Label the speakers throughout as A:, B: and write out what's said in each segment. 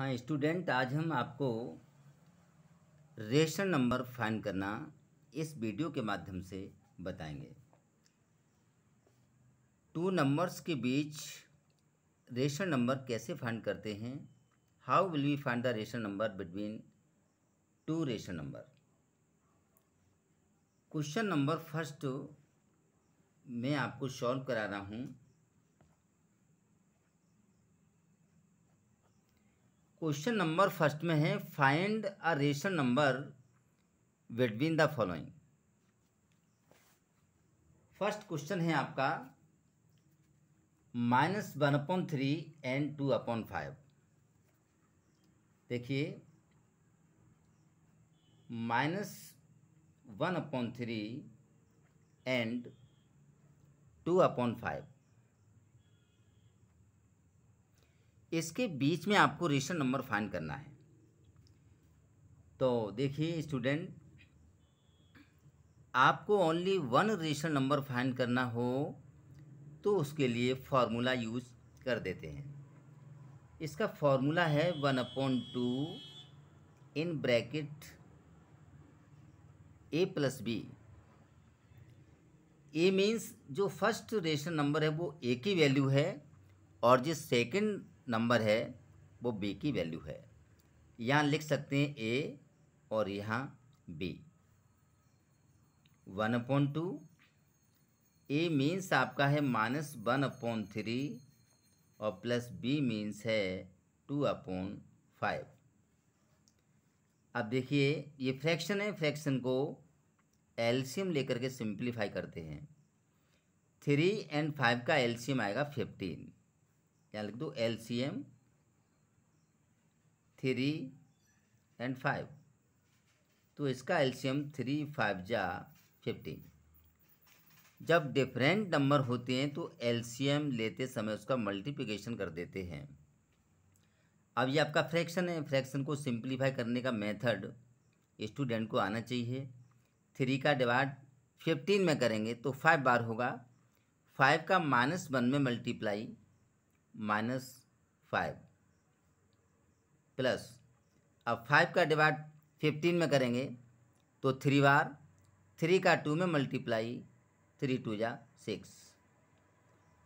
A: हाँ स्टूडेंट आज हम आपको रेशन नंबर फाइन करना इस वीडियो के माध्यम से बताएंगे टू नंबर्स के बीच रेशन नंबर कैसे फाइन करते हैं how will we find the rational number between two rational number question number first मैं आपको सॉल्व करा रहा हूँ क्वेश्चन नंबर फर्स्ट में है find a rational number between the following first question है आपका minus one upon three and two upon five देखिए minus one upon three and two upon five इसके बीच में आपको रेशन नंबर फाइन करना है तो देखिए स्टूडेंट आपको only one rational number find करना हो तो उसके लिए फार्मूला यूज़ कर देते हैं इसका फार्मूला है one upon two in bracket A plus B A means जो फर्स्ट रेशन नंबर है वो ए की वैल्यू है और जिस सेकंड नंबर है वो बी की वैल्यू है यहाँ लिख सकते हैं ए और यहाँ B one upon two A means आपका है माइनस वन अपॉन थ्री और प्लस बी मीन्स है टू अपॉन फाइव अब देखिए ये फ्रैक्शन है फ्रैक्शन को एल्शियम लेकर के सिंप्लीफाई करते हैं थ्री एंड फाइव का एल्शियम आएगा फिफ्टीन यहाँ लिख दो L C M three and five तो इसका L C M three five जा फिफ्टीन जब डिफरेंट नंबर होते हैं तो एल सी एम लेते समय उसका मल्टीप्लिकेशन कर देते हैं अब ये आपका फ्रैक्शन है फ्रैक्शन को सिंप्लीफाई करने का मेथड स्टूडेंट को आना चाहिए थ्री का डिवाइड फिफ्टीन में करेंगे तो फाइव बार होगा फाइव का माइनस वन में मल्टीप्लाई माइनस फाइव प्लस अब फाइव का डिवाइड फिफ्टीन में करेंगे तो थ्री बार थ्री का टू में मल्टीप्लाई थ्री टू जा सिक्स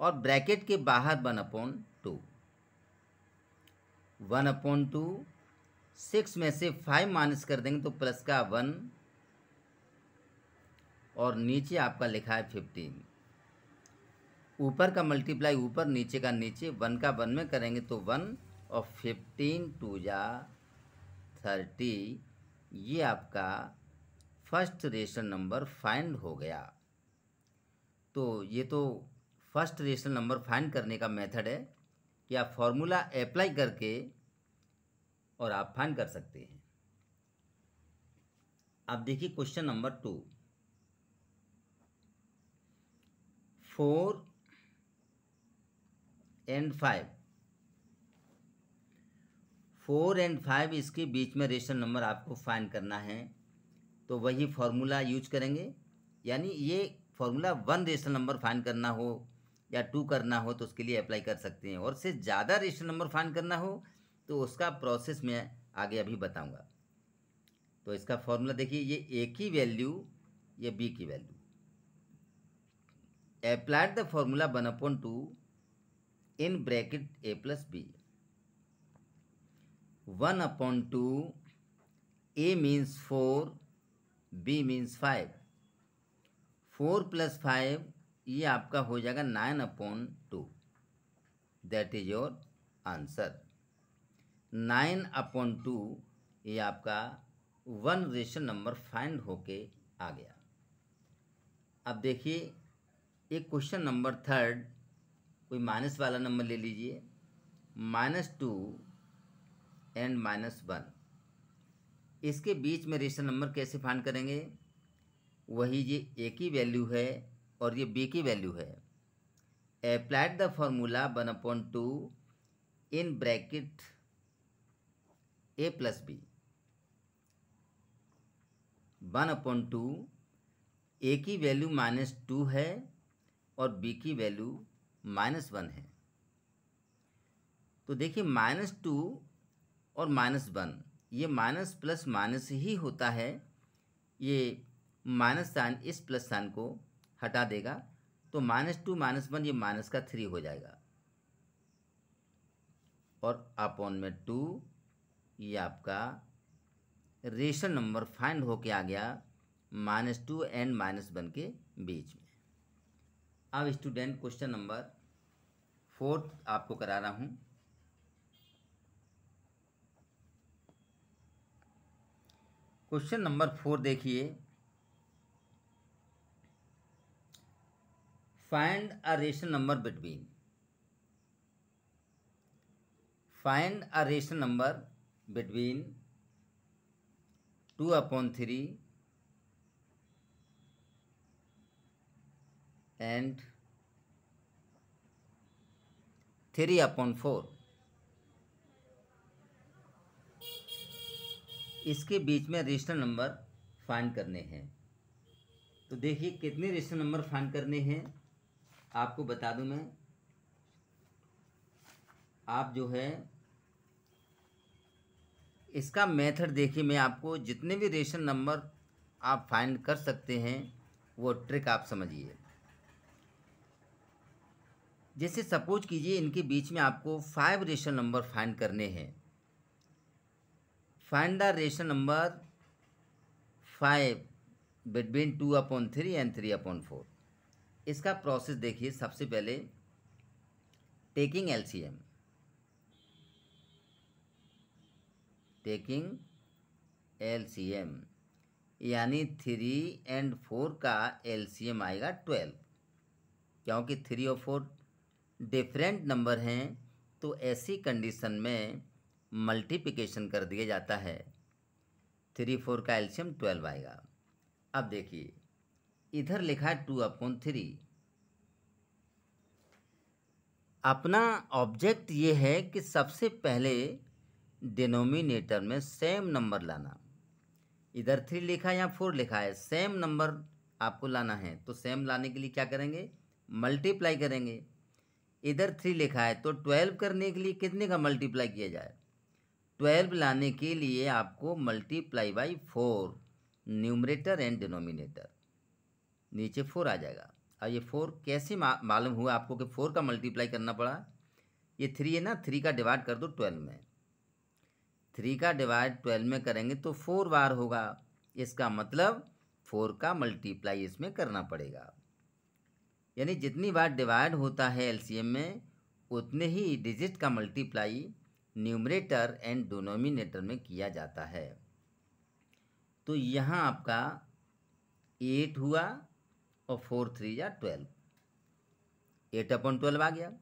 A: और ब्रैकेट के बाहर one upon two one upon two six में से फाइव माइनस कर देंगे तो प्लस का वन और नीचे आपका लिखा है फिफ्टीन ऊपर का मल्टीप्लाई ऊपर नीचे का नीचे वन का वन में करेंगे तो वन और फिफ्टीन टू जा थर्टी ये आपका फर्स्ट रेशन नंबर फाइंड हो गया तो ये तो फर्स्ट रेशन नंबर फाइंड करने का मेथड है कि आप फॉर्मूला अप्लाई करके और आप फाइंड कर सकते हैं आप देखिए question number two four and five four and five इसके बीच में रेशन नंबर आपको फाइंड करना है तो वही फार्मूला यूज करेंगे यानी ये formula one rational number find करना हो या टू करना हो तो उसके लिए अप्लाई कर सकते हैं और से ज़्यादा रेशन नंबर फाइन करना हो तो उसका प्रोसेस मैं आगे अभी बताऊंगा तो इसका फार्मूला देखिए ये ए की वैल्यू या बी की value applied the formula one upon two in bracket A plus B one upon two A means four B means five four plus five ये आपका हो जाएगा nine upon two that is your answer nine upon two ये आपका one rational number find होके आ गया अब देखिए एक क्वेश्चन नंबर थर्ड कोई माइनस वाला नंबर ले लीजिए minus two and minus one इसके बीच में रेशनल नंबर कैसे फाइंड करेंगे वही ये ए की वैल्यू है और ये बी की वैल्यू है applied the formula one upon two in bracket A plus B one upon two A की वैल्यू माइनस टू है और बी की वैल्यू माइनस वन है तो देखिए माइनस टू और माइनस वन ये माइनस प्लस माइनस ही होता है ये माइनस साइन इस प्लस साइन को हटा देगा तो माइनस टू माइनस वन ये माइनस का थ्री हो जाएगा और अपॉन में टू ये आपका रेशन नंबर फाइंड होके आ गया minus two and minus one के बीच में अब स्टूडेंट क्वेश्चन नंबर फोर्थ आपको करा रहा हूं क्वेश्चन नंबर फोर देखिए find a rational number between find a rational number between two upon three and three upon four इसके बीच में रजिस्टर नंबर फाइंड करने हैं तो देखिए कितने रजिस्टर नंबर फाइंड करने हैं आपको बता दूं मैं आप जो है इसका मेथड देखिए मैं आपको जितने भी रेशन नंबर आप फाइंड कर सकते हैं वो ट्रिक आप समझिए जैसे सपोज कीजिए इनके बीच में आपको फाइव रेशन नंबर फाइंड करने हैं find the rational number five between two upon three and three upon four इसका प्रोसेस देखिए सबसे पहले टेकिंग एलसीएम टेकिंग एलसीएम यानी थ्री एंड फोर का एलसीएम आएगा ट्वेल्व क्योंकि थ्री और फोर डिफरेंट नंबर हैं तो ऐसी कंडीशन में मल्टीप्लिकेशन कर दिया जाता है थ्री फोर का एल्शियम ट्वेल्व आएगा अब देखिए इधर लिखा है टू अपॉन थ्री अपना ऑब्जेक्ट ये है कि सबसे पहले डिनोमिनेटर में सेम नंबर लाना इधर थ्री लिखा है या फोर लिखा है सेम नंबर आपको लाना है तो सेम लाने के लिए क्या करेंगे मल्टीप्लाई करेंगे इधर थ्री लिखा है तो ट्वेल्व करने के लिए कितने का मल्टीप्लाई किया जाए ट्वेल्व लाने के लिए आपको multiply by four numerator and denominator नीचे फोर आ जाएगा अब ये फोर कैसे मा, मालूम हुआ आपको कि फोर का मल्टीप्लाई करना पड़ा ये थ्री है ना थ्री का डिवाइड कर दो ट्वेल्व में थ्री का डिवाइड ट्वेल्व में करेंगे तो फोर बार होगा इसका मतलब फोर का मल्टीप्लाई इसमें करना पड़ेगा यानी जितनी बार डिवाइड होता है एलसीएम में उतने ही डिजिट का मल्टीप्लाई न्यूमरेटर एंड डोनोमिनेटर में किया जाता है तो यहाँ आपका एट हुआ और फोर थ्री या ट्वेल्व एट अपॉन ट्वेल्व आ गया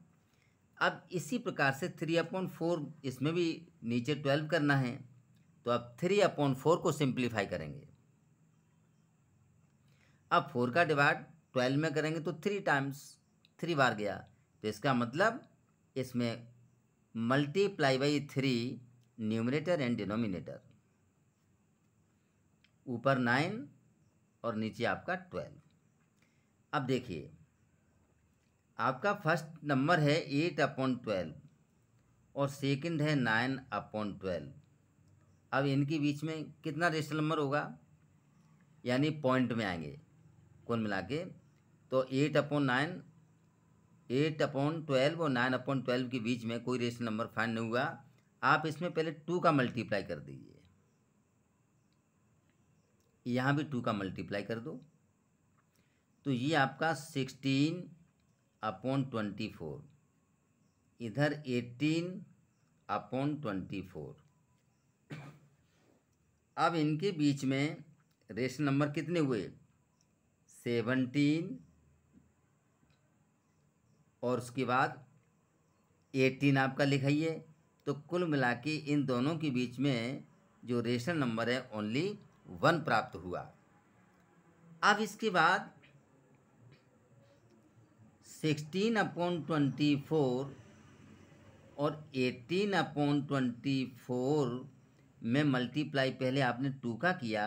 A: अब इसी प्रकार से थ्री अपॉन फोर इसमें भी नीचे ट्वेल्व करना है तो अब थ्री अपॉन फोर को सिंप्लीफाई करेंगे अब फोर का डिवाइड ट्वेल्व में करेंगे तो थ्री टाइम्स थ्री बार गया तो इसका मतलब इसमें multiply by three numerator and denominator ऊपर नाइन और नीचे आपका ट्वेल्व अब देखिए आपका फर्स्ट नंबर है एट अपॉन ट्वेल्व और सेकंड है नाइन अपॉन ट्वेल्व अब इनके बीच में कितना रेशनल नंबर होगा यानी पॉइंट में आएंगे कुल मिला के तो eight upon nine eight upon twelve और नाइन अपॉन ट्वेल्व के बीच में कोई रेशनल नंबर फाइन नहीं हुआ आप इसमें पहले टू का मल्टीप्लाई कर दीजिए यहाँ भी टू का मल्टीप्लाई कर दो तो ये आपका सिक्सटीन अपॉन ट्वेंटी फोर इधर एटीन अपॉन ट्वेंटी फोर अब इनके बीच में रेशनल नंबर कितने हुए सेवनटीन और उसके बाद एटीन आपका लिखाइए तो कुल मिला के इन दोनों के बीच में जो रेशन नंबर है ओनली वन प्राप्त हुआ अब इसके बाद सिक्सटीन अपॉन ट्वेंटी फोर और एटीन अपॉन ट्वेंटी फोर में मल्टीप्लाई पहले आपने टू का किया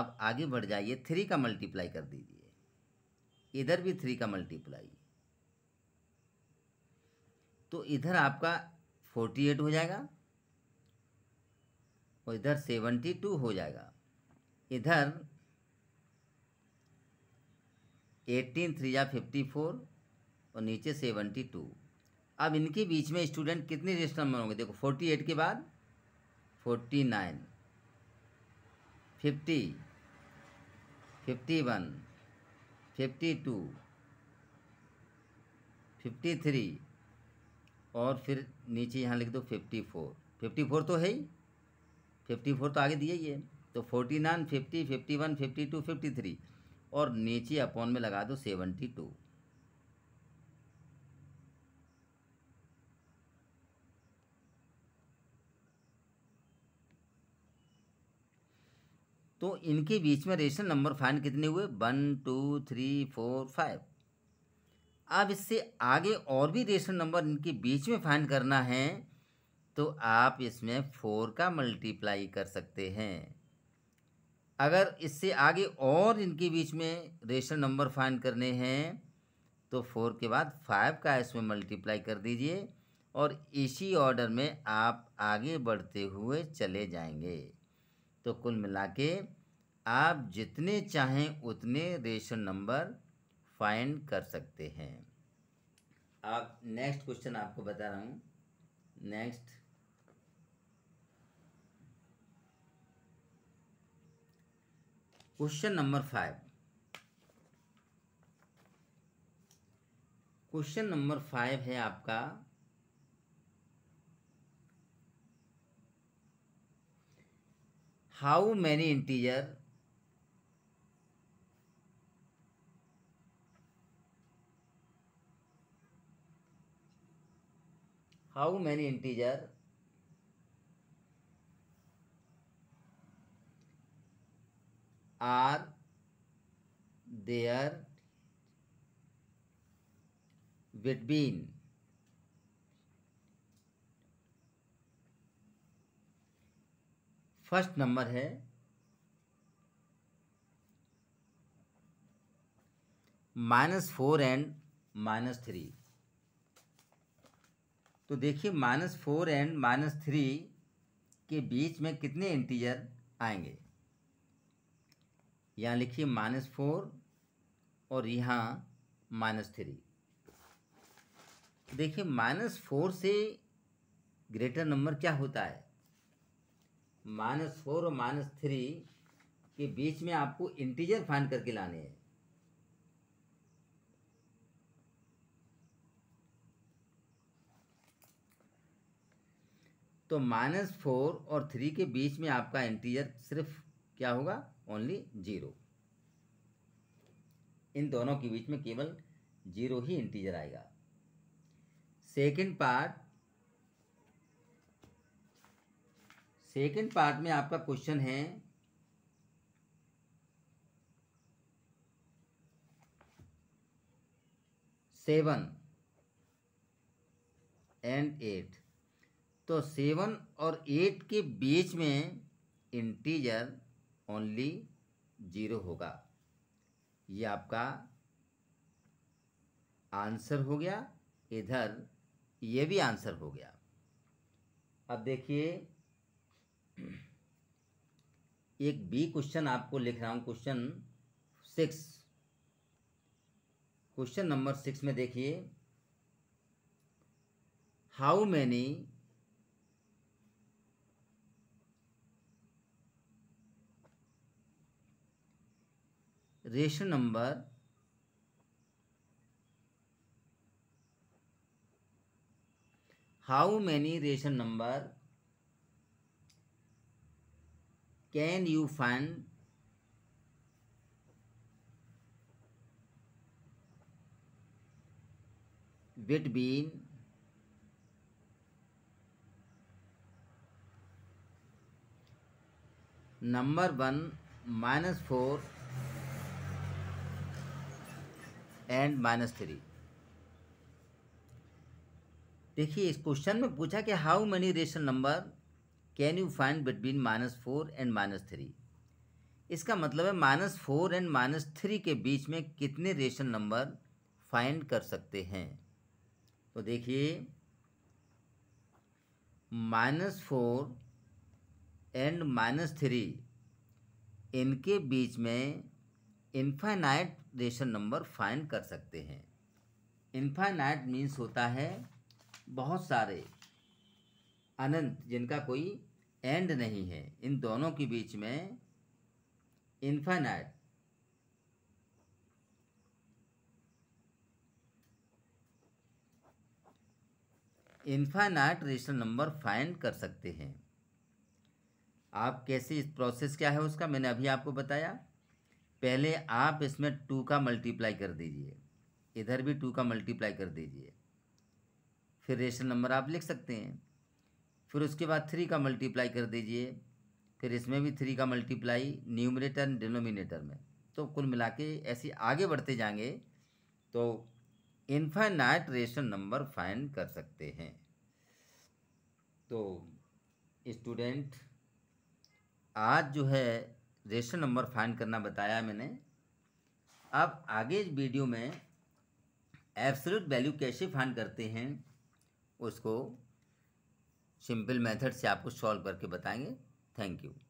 A: आप आगे बढ़ जाइए थ्री का मल्टीप्लाई कर दीजिए इधर भी थ्री का मल्टीप्लाई तो इधर आपका फोर्टी एट हो जाएगा और इधर सेवेंटी टू हो जाएगा इधर एटीन थ्री या फिफ्टी फोर और नीचे सेवेंटी टू अब इनके बीच में स्टूडेंट कितने रजिस्टर नंबर होंगे देखो फोर्टी एट के बाद forty nine fifty fifty one fifty two fifty three और फिर नीचे यहाँ लिख दो फिफ्टी फोर फिफ्टी फोर तो है ही फिफ्टी फोर तो आगे दिए ही है तो forty nine fifty fifty one fifty two fifty three और नीचे अपॉन में लगा दो सेवेंटी टू तो इनके बीच में रेशनल नंबर फाइन कितने हुए one two three four five अब इससे आगे और भी रेशनल नंबर इनके बीच में फाइंड करना है तो आप इसमें फोर का मल्टीप्लाई कर सकते हैं अगर इससे आगे और इनके बीच में रेशनल नंबर फाइंड करने हैं तो फोर के बाद फाइव का इसमें मल्टीप्लाई कर दीजिए और इसी ऑर्डर में आप आगे बढ़ते हुए चले जाएंगे तो कुल मिला के आप जितने चाहें उतने रेशन नंबर फाइंड कर सकते हैं आप नेक्स्ट क्वेश्चन आपको बता रहा हूँ next question number five question number five है आपका how many integer how many integer are there between first number है minus four and minus three तो देखिए minus four and minus three के बीच में कितने इंटीजर आएंगे यहाँ लिखिए माइनस फोर और यहाँ माइनस थ्री देखिए माइनस फोर से ग्रेटर नंबर क्या होता है माइनस फोर और माइनस थ्री के बीच में आपको इंटीजर फाइंड करके लाने हैं तो माइनस फोर और थ्री के बीच में आपका इंटीजर सिर्फ क्या होगा ओनली जीरो इन दोनों के बीच में केवल जीरो ही इंटीजर आएगा सेकंड पार्ट सेकंड पार्ट में आपका क्वेश्चन है सेवन एंड एट तो सेवन और एट के बीच में इंटीजर ओनली जीरो होगा ये आपका आंसर हो गया इधर ये भी आंसर हो गया अब देखिए एक बी क्वेश्चन आपको लिख रहा हूँ question six question number six में देखिए how many ratio number how many rational number can you find between number one minus four and minus three देखिए इस क्वेश्चन में पूछा कि how many rational number can you find between minus four and minus three इसका मतलब है minus four and minus three के बीच में कितने रेशनल नंबर फाइंड कर सकते हैं तो देखिए minus four and minus three इनके बीच में इन्फाइनाइट रेशन नंबर फाइन कर सकते हैं इन्फाइनाइट मीन्स होता है बहुत सारे अनंत जिनका कोई एंड नहीं है इन दोनों के बीच में infinite infinite rational number find कर सकते हैं आप कैसे इस प्रोसेस क्या है उसका मैंने अभी आपको बताया पहले आप इसमें टू का मल्टीप्लाई कर दीजिए इधर भी टू का मल्टीप्लाई कर दीजिए फिर रेशन नंबर आप लिख सकते हैं फिर उसके बाद थ्री का मल्टीप्लाई कर दीजिए फिर इसमें भी थ्री का मल्टीप्लाई न्यूमिनेटर डिनोमिनेटर में तो कुल मिला के ऐसे आगे बढ़ते जाएंगे तो इन्फाइनाइट रेशन नंबर फाइंड कर सकते हैं तो स्टूडेंट आज जो है रेशन नंबर फाइंड करना बताया मैंने अब आगे वीडियो में एब्सोल्यूट वैल्यू कैसे फाइंड करते हैं उसको सिंपल मेथड से आपको सॉल्व करके बताएंगे थैंक यू